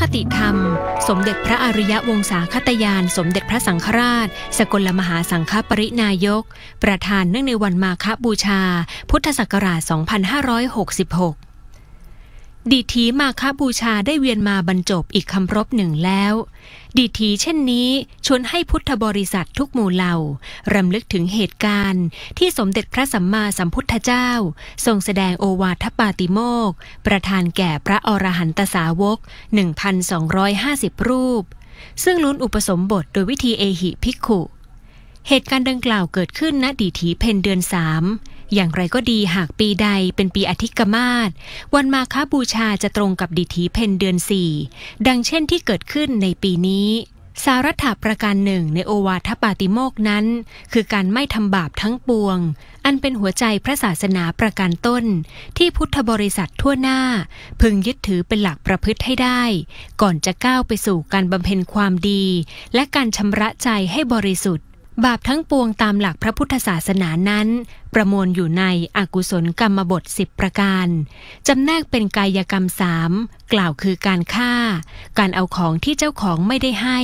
คติธรรม สมเด็จพระอริยวงศาคตยาน สมเด็จพระสังฆราช สกลมหาสังฆปรินายก ประธานเนื่องในวันมาคบูชา พุทธศักราช 2566ดีทีมาคบูชาได้เวียนมาบรรจบอีกคำรบหนึ่งแล้วดีทีเช่นนี้ชวนให้พุทธบริษัททุกหมู่เหล่า รำลึกถึงเหตุการณ์ที่สมเด็จพระสัมมาสัมพุทธเจ้า ทรงแสดงโอวาทปาติโมกประธานแก่พระอรหันตสาวก1,250 รูป ซึ่งลุ้นอุปสมบทโดยวิธีเอหิภิกขุ เหตุการณ์ดังกล่าวเกิดขึ้นณดีทีเพนเดือนสามอย่างไรก็ดีหากปีใดเป็นปีอธิกมาศวันมาคบูชาจะตรงกับดิถีเพนเดือนสี่ ดังเช่นที่เกิดขึ้นในปีนี้ สารัาประการหนึ่งในโอวาทปาติโมกนั้น คือการไม่ทำบาปทั้งปวง อันเป็นหัวใจพระศาสนาประการต้น ที่พุทธบริษัททั่วหน้า พึงยึดถือเป็นหลักประพฤติให้ได้ ก่อนจะก้าวไปสู่การบำเพ็ญความดี และการชำระใจให้บริสุทธิ์บาปทั้งปวงตามหลักพระพุทธศาสนานั้น ประมวลอยู่ในอกุศลกรรมบทสิบประการ จำแนกเป็นกายกรรมสามกล่าวคือการฆ่า การเอาของที่เจ้าของไม่ได้ให้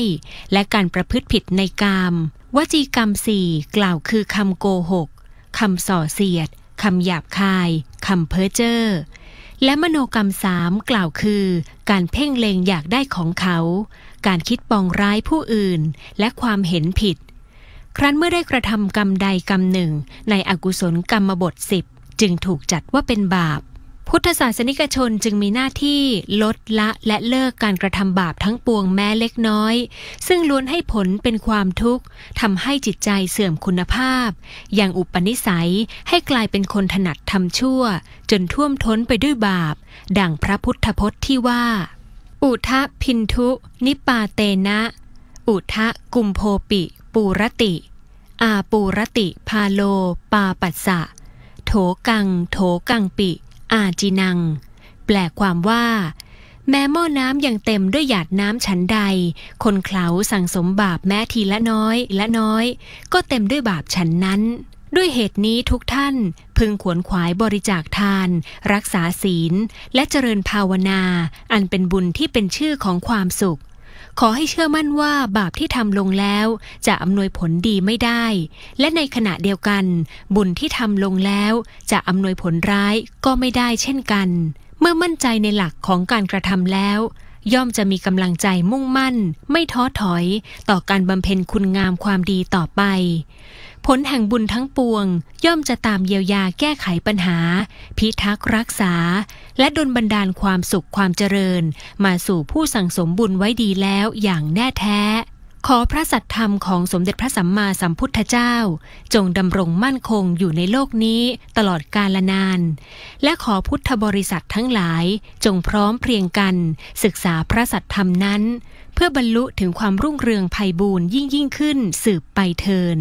และการประพฤติผิดในกามวจีกรรมสี่กล่าวคือคำโกหก คำส่อเสียด คำหยาบคาย คำเพ้อเจ้อ และมโนกรรมสามกล่าวคือ การเพ่งเลงอยากได้ของเขา การคิดปองร้ายผู้อื่น และความเห็นผิดครั้นเมื่อได้กระทำกรรมใดกรรมหนึ่ง ในอกุศลกรรมบทสิบจึงถูกจัดว่าเป็นบาป พุทธศาสนิกชนจึงมีหน้าที่ลดละและเลิกการกระทำบาป ทั้งปวงแม้เล็กน้อย ซึ่งล้วนให้ผลเป็นความทุกข์ทำให้จิตใจเสื่อมคุณภาพ อย่างอุปนิสัยให้กลายเป็นคนถนัดทำชั่ว จนท่วมท้นไปด้วยบาป ดังพระพุทธพจน์ที่ว่า อุทะพินทุ นิปาเตนะอุทะกุมโพปิปูรติ อาปูรติ พาโล ปาปัสสะโถกังโถกังปิ อาจินัง แปลความว่า แม้หม้อน้ำยังเต็มด้วยหยาดน้ำชั้นใด คนเขาสั่งสมบาปแม้ทีละน้อยละน้อย ก็เต็มด้วยบาปชั้นนั้น ด้วยเหตุนี้ทุกท่าน พึงขวนขวายบริจาคทาน รักษาศีลและเจริญภาวนา อันเป็นบุญที่เป็นชื่อของความสุขขอให้เชื่อมั่นว่าบาปที่ทำลงแล้ว จะอำนวยผลดีไม่ได้ และในขณะเดียวกัน บุญที่ทำลงแล้ว จะอำนวยผลร้ายก็ไม่ได้เช่นกัน เมื่อมั่นใจในหลักของการกระทำแล้ว ย่อมจะมีกำลังใจมุ่งมั่น ไม่ท้อถอยต่อการบำเพ็ญคุณงามความดีต่อไปผลแห่งบุญทั้งปวง ย่อมจะตามเยียวยาแก้ไขปัญหา พิทักษ์รักษา และดลบันดาลความสุขความเจริญ มาสู่ผู้สั่งสมบุญไว้ดีแล้วอย่างแน่แท้ ขอพระสัตธรรมของสมเด็จพระสัมมาสัมพุทธเจ้า จงดำรงมั่นคงอยู่ในโลกนี้ตลอดกาลนาน และขอพุทธบริษัททั้งหลาย จงพร้อมเพรียงกันศึกษาพระสัตธรรมนั้น เพื่อบรรลุถึงความรุ่งเรืองไพบูรยิ่งยิ่งขึ้นสืบไปเทิน